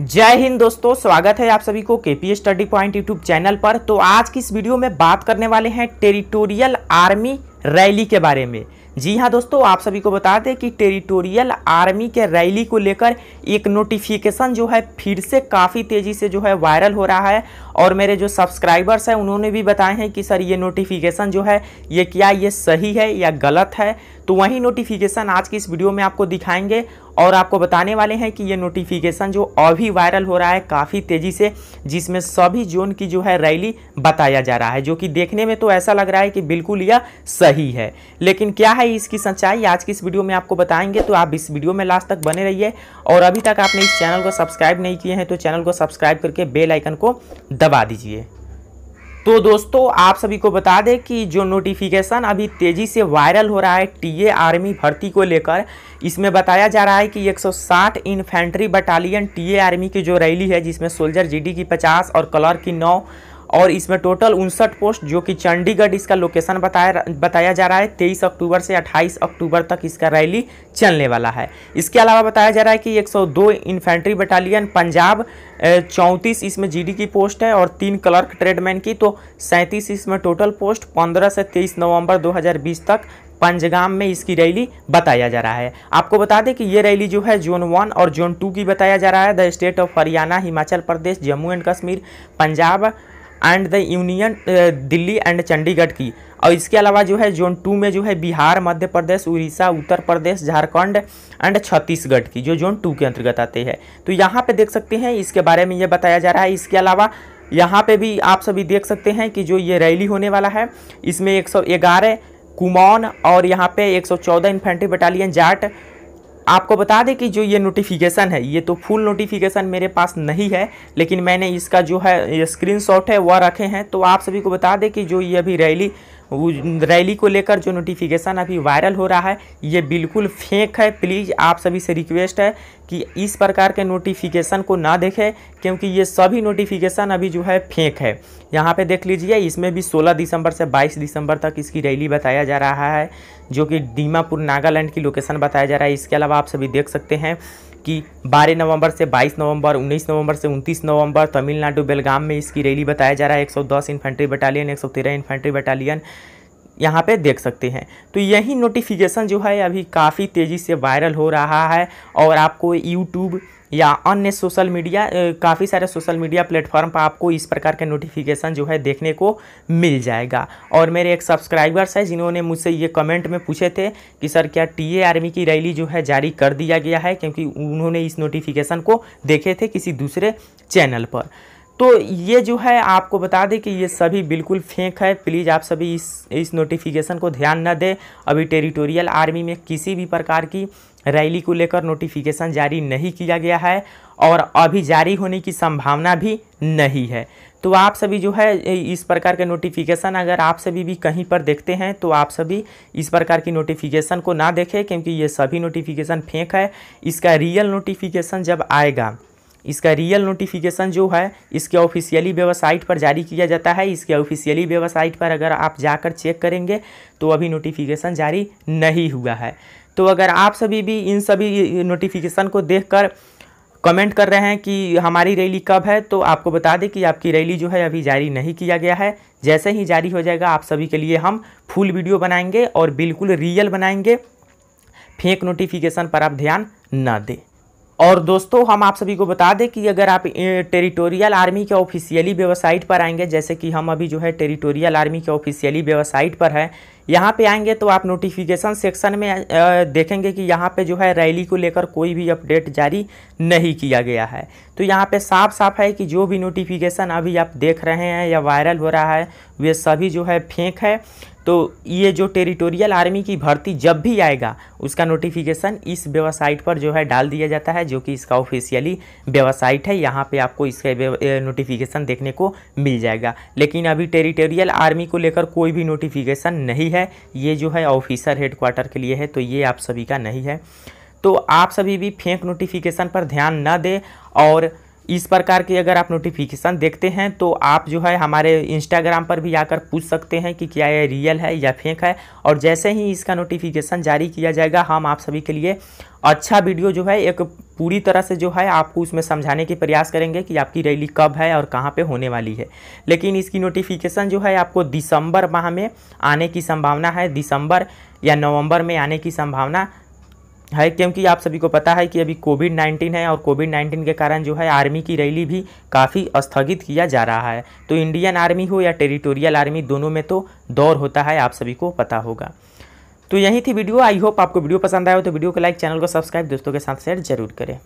जय हिंद दोस्तों स्वागत है आप सभी को KP study point YouTube channel पर तो आज की इस वीडियो में बात करने वाले हैं टेरिटोरियल आर्मी रैली के बारे में जी हाँ दोस्तों आप सभी को बता दें कि टेरिटोरियल आर्मी के रैली को लेकर एक नोटिफिकेशन जो है फिर से काफ़ी तेज़ी से जो है वायरल हो रहा है और मेरे जो सब्सक्राइबर्स हैं उन्होंने भी बताए हैं कि सर ये नोटिफिकेशन जो है ये क्या ये सही है या गलत है तो वही नोटिफिकेशन आज की इस वीडियो में आपको दिखाएंगे और आपको बताने वाले हैं कि ये नोटिफिकेशन जो अभी वायरल हो रहा है काफ़ी तेज़ी से जिसमें सभी जोन की जो है रैली बताया जा रहा है जो कि देखने में तो ऐसा लग रहा है कि बिल्कुल यह सही है लेकिन क्या है इसकी सच्चाई आज की इस वीडियो में आपको बताएंगे तो आप इस वीडियो में लास्ट तक बने रहिए और अभी तक आपने इस चैनल को सब्सक्राइब नहीं किए हैं तो चैनल को सब्सक्राइब करके बेलाइकन को दबा दीजिए तो दोस्तों आप सभी को बता दें कि जो नोटिफिकेशन अभी तेज़ी से वायरल हो रहा है टीए आर्मी भर्ती को लेकर इसमें बताया जा रहा है कि 160 इन्फेंट्री बटालियन टीए आर्मी की जो रैली है जिसमें सोल्जर जीडी की 50 और कलर की 9 और इसमें टोटल उनसठ पोस्ट जो कि चंडीगढ़ इसका लोकेशन बताया बताया जा रहा है तेईस अक्टूबर से अट्ठाईस अक्टूबर तक इसका रैली चलने वाला है इसके अलावा बताया जा रहा है कि एक इन्फेंट्री बटालियन पंजाब चौंतीस इसमें जी की पोस्ट है और तीन क्लर्क ट्रेडमैन की तो सैंतीस इसमें टोटल पोस्ट पंद्रह से तेईस नवम्बर दो तक पंजगाम में इसकी रैली बताया जा रहा है आपको बता दें कि ये रैली जो है जोन वन और जोन टू की बताया जा रहा है the state of Haryana Himachal Pradesh Jammu and Kashmir Punjab and the union Delhi and Chandigarh की और इसके अलावा जो है जोन टू में जो है बिहार मध्य प्रदेश उड़ीसा उत्तर प्रदेश झारखंड एंड छत्तीसगढ़ की जो जोन टू के अंतर्गत आते हैं तो यहाँ पे देख सकते हैं इसके बारे में ये बताया जा रहा है इसके अलावा यहाँ पे भी आप सभी देख सकते हैं कि जो ये रैली होने वाला है इसमें एक कुमौन और यहाँ पे 114 इन्फेंट्री बटालियन जाट आपको बता दें कि जो ये नोटिफिकेशन है ये तो फुल नोटिफिकेशन मेरे पास नहीं है लेकिन मैंने इसका जो है स्क्रीनशॉट है वह रखे हैं तो आप सभी को बता दें कि जो ये अभी रैली रैली को लेकर जो नोटिफिकेशन अभी वायरल हो रहा है ये बिल्कुल फेक है प्लीज़ आप सभी से रिक्वेस्ट है कि इस प्रकार के नोटिफिकेशन को ना देखें क्योंकि ये सभी नोटिफिकेशन अभी जो है फेंक है यहाँ पे देख लीजिए इसमें भी 16 दिसंबर से 22 दिसंबर तक इसकी रैली बताया जा रहा है जो कि दीमापुर नागालैंड की लोकेशन बताया जा रहा है इसके अलावा आप सभी देख सकते हैं कि 12 नवंबर से 22 नवंबर 19 नवंबर से 29 नवंबर तमिलनाडु बेलगाम में इसकी रैली बताया जा रहा है 110 इन्फेंट्री बटालियन एक इन्फेंट्री बटालियन यहाँ पे देख सकते हैं तो यही नोटिफिकेशन जो है अभी काफ़ी तेज़ी से वायरल हो रहा है और आपको यूट्यूब या अन्य सोशल मीडिया काफ़ी सारे सोशल मीडिया प्लेटफॉर्म पर आपको इस प्रकार के नोटिफिकेशन जो है देखने को मिल जाएगा और मेरे एक सब्सक्राइबर्स हैं जिन्होंने मुझसे ये कमेंट में पूछे थे कि सर क्या टीए आर्मी की रैली जो है जारी कर दिया गया है क्योंकि उन्होंने इस नोटिफिकेशन को देखे थे किसी दूसरे चैनल पर तो ये जो है आपको बता दें कि ये सभी बिल्कुल फेंक है प्लीज़ आप सभी इस इस नोटिफिकेशन को ध्यान न दें अभी टेरिटोरियल आर्मी में किसी भी प्रकार की रैली को लेकर नोटिफिकेशन जारी नहीं किया गया है और अभी जारी होने की संभावना भी नहीं है तो आप सभी जो है इस प्रकार के नोटिफिकेशन अगर आप सभी भी कहीं पर देखते हैं तो आप सभी इस प्रकार की नोटिफिकेशन को ना देखें क्योंकि ये सभी नोटिफिकेशन फेंक है इसका रियल नोटिफिकेशन जब आएगा इसका रियल नोटिफिकेशन जो है इसके ऑफिशियली वेबसाइट पर जारी किया जाता है इसके ऑफिशियली वेबसाइट पर अगर आप जाकर चेक करेंगे तो अभी नोटिफिकेशन जारी नहीं हुआ है तो अगर आप सभी भी इन सभी नोटिफिकेशन को देखकर कमेंट कर रहे हैं कि हमारी रैली कब है तो आपको बता दें कि आपकी रैली जो है अभी जारी नहीं किया गया है जैसे ही जारी हो जाएगा आप सभी के लिए हम फुल वीडियो बनाएंगे और बिल्कुल रियल बनाएंगे फेक नोटिफिकेशन पर आप ध्यान ना दें और दोस्तों हम आप सभी को बता दें कि अगर आप टेरिटोरियल आर्मी के ऑफिशियली वेबसाइट पर आएंगे जैसे कि हम अभी जो है टेरिटोरियल आर्मी के ऑफिशियली वेबसाइट पर है यहाँ पे आएंगे तो आप नोटिफिकेशन सेक्शन में देखेंगे कि यहाँ पे जो है रैली को लेकर कोई भी अपडेट जारी नहीं किया गया है तो यहाँ पे साफ साफ है कि जो भी नोटिफिकेशन अभी आप देख रहे हैं या वायरल हो रहा है वे सभी जो है फेंक है तो ये जो टेरिटोरियल आर्मी की भर्ती जब भी आएगा उसका नोटिफिकेशन इस वेबसाइट पर जो है डाल दिया जाता है जो कि इसका ऑफिशियली वेबसाइट है यहाँ पे आपको इसका नोटिफिकेशन देखने को मिल जाएगा लेकिन अभी टेरिटोरियल आर्मी को लेकर कोई भी नोटिफिकेशन नहीं है ये जो है ऑफिसर हेडक्वार्टर के लिए है तो ये आप सभी का नहीं है तो आप सभी भी फेंक नोटिफिकेशन पर ध्यान न दें और इस प्रकार की अगर आप नोटिफिकेशन देखते हैं तो आप जो है हमारे इंस्टाग्राम पर भी आकर पूछ सकते हैं कि क्या ये रियल है या फेंक है और जैसे ही इसका नोटिफिकेशन जारी किया जाएगा हम आप सभी के लिए अच्छा वीडियो जो है एक पूरी तरह से जो है आपको उसमें समझाने के प्रयास करेंगे कि आपकी रैली कब है और कहाँ पे होने वाली है लेकिन इसकी नोटिफिकेशन जो है आपको दिसंबर माह में आने की संभावना है दिसंबर या नवंबर में आने की संभावना है क्योंकि आप सभी को पता है कि अभी कोविड 19 है और कोविड 19 के कारण जो है आर्मी की रैली भी काफ़ी स्थगित किया जा रहा है तो इंडियन आर्मी हो या टेरिटोरियल आर्मी दोनों में तो दौर होता है आप सभी को पता होगा तो यही थी वीडियो आई होप आपको वीडियो पसंद आया हो तो वीडियो को लाइक चैनल को सब्सक्राइब दोस्तों के साथ शेयर जरूर करें